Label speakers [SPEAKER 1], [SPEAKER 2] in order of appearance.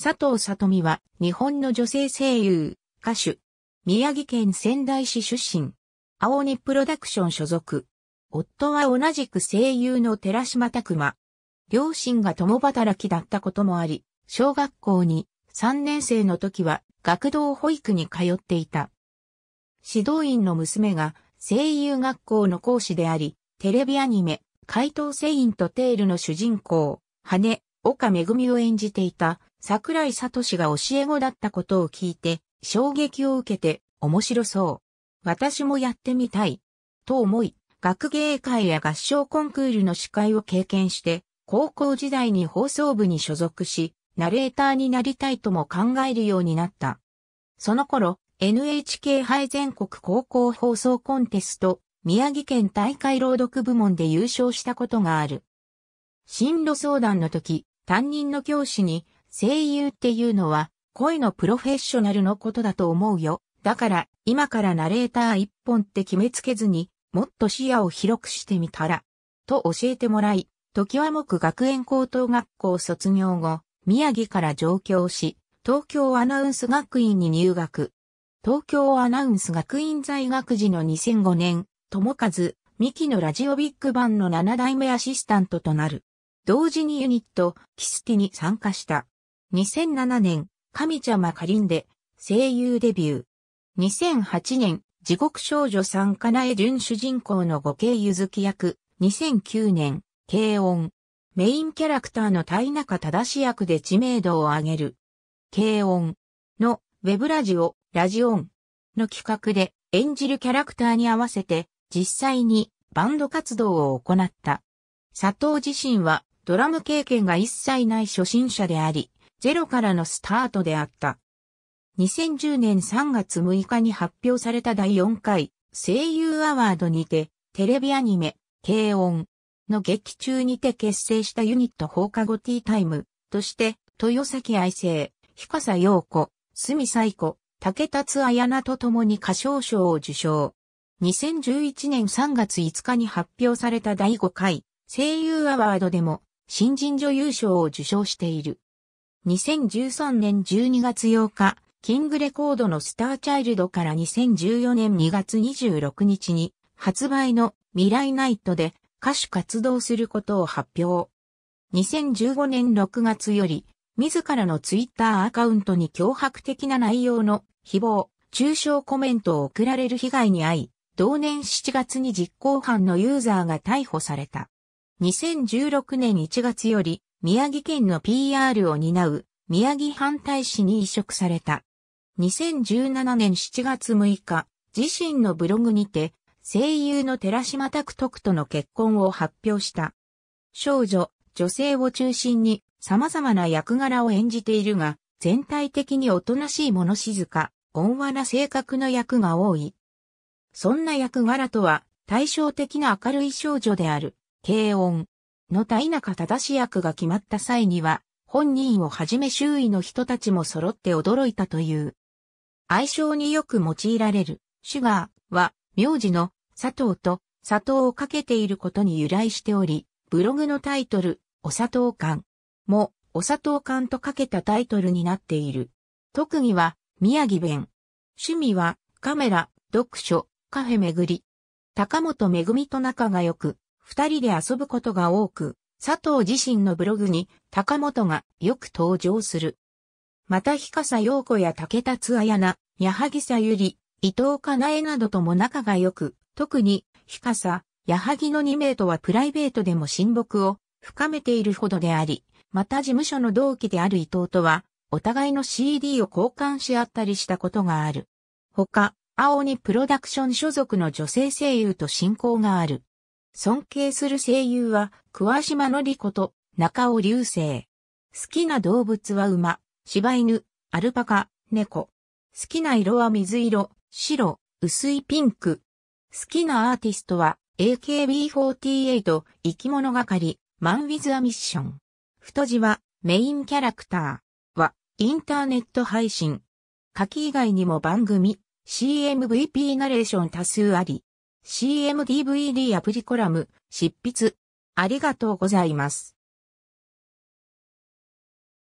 [SPEAKER 1] 佐藤里美は日本の女性声優、歌手。宮城県仙台市出身。青鬼プロダクション所属。夫は同じく声優の寺島拓馬。両親が共働きだったこともあり、小学校に3年生の時は学童保育に通っていた。指導員の娘が声優学校の講師であり、テレビアニメ、怪盗セインとテールの主人公、羽、岡恵を演じていた桜井聡が教え子だったことを聞いて、衝撃を受けて、面白そう。私もやってみたい。と思い、学芸会や合唱コンクールの司会を経験して、高校時代に放送部に所属し、ナレーターになりたいとも考えるようになった。その頃、NHK 杯全国高校放送コンテスト、宮城県大会朗読部門で優勝したことがある。進路相談の時、担任の教師に、声優っていうのは声のプロフェッショナルのことだと思うよ。だから今からナレーター一本って決めつけずにもっと視野を広くしてみたら。と教えてもらい、時は木学園高等学校卒業後、宮城から上京し、東京アナウンス学院に入学。東京アナウンス学院在学時の2005年、友和、三木のラジオビッグバンの7代目アシスタントとなる。同時にユニット、キスティに参加した。2007年、神ちゃまかりんで声優デビュー。2008年、地獄少女さんかなえ準主人公の五景ゆずき役。2009年、慶音。メインキャラクターの田中正役で知名度を上げる。慶音のウェブラジオ、ラジオンの企画で演じるキャラクターに合わせて実際にバンド活動を行った。佐藤自身はドラム経験が一切ない初心者であり、ゼロからのスタートであった。2010年3月6日に発表された第4回声優アワードにてテレビアニメ、軽音の劇中にて結成したユニット放課後ティータイムとして豊崎愛生、深佐陽子、住彩子、竹達彩菜と共に歌唱賞を受賞。2011年3月5日に発表された第5回声優アワードでも新人女優賞を受賞している。2013年12月8日、キングレコードのスターチャイルドから2014年2月26日に発売の未来ナイトで歌手活動することを発表。2015年6月より、自らのツイッターアカウントに脅迫的な内容の誹謗、中傷コメントを送られる被害に遭い、同年7月に実行犯のユーザーが逮捕された。2016年1月より、宮城県の PR を担う宮城反対市に移植された。2017年7月6日、自身のブログにて、声優の寺島拓徳との結婚を発表した。少女、女性を中心に様々な役柄を演じているが、全体的におとなしいもの静か、温和な性格の役が多い。そんな役柄とは、対照的な明るい少女である、軽音、の田稲か正し役が決まった際には、本人をはじめ周囲の人たちも揃って驚いたという。愛称によく用いられる、シュガーは、名字の佐藤と砂糖をかけていることに由来しており、ブログのタイトル、お砂糖館、も、お砂糖館とかけたタイトルになっている。特技は、宮城弁。趣味は、カメラ、読書、カフェ巡り。高本めぐみと仲が良く、二人で遊ぶことが多く、佐藤自身のブログに高本がよく登場する。また日笠陽子や竹達彩や矢ぎさゆり、伊藤かなえなどとも仲が良く、特に日笠、矢ぎの2名とはプライベートでも親睦を深めているほどであり、また事務所の同期である伊藤とは、お互いの CD を交換し合ったりしたことがある。他、青にプロダクション所属の女性声優と親交がある。尊敬する声優は、桑島のりこと、中尾流星。好きな動物は馬、柴犬、アルパカ、猫。好きな色は水色、白、薄いピンク。好きなアーティストは、AKB48、生き物がかり、マンウィズアミッション。太字は、メインキャラクターは、インターネット配信。書き以外にも番組、CMVP ナレーション多数あり、CMDVD アプリコラム、執筆。ありがとうございます。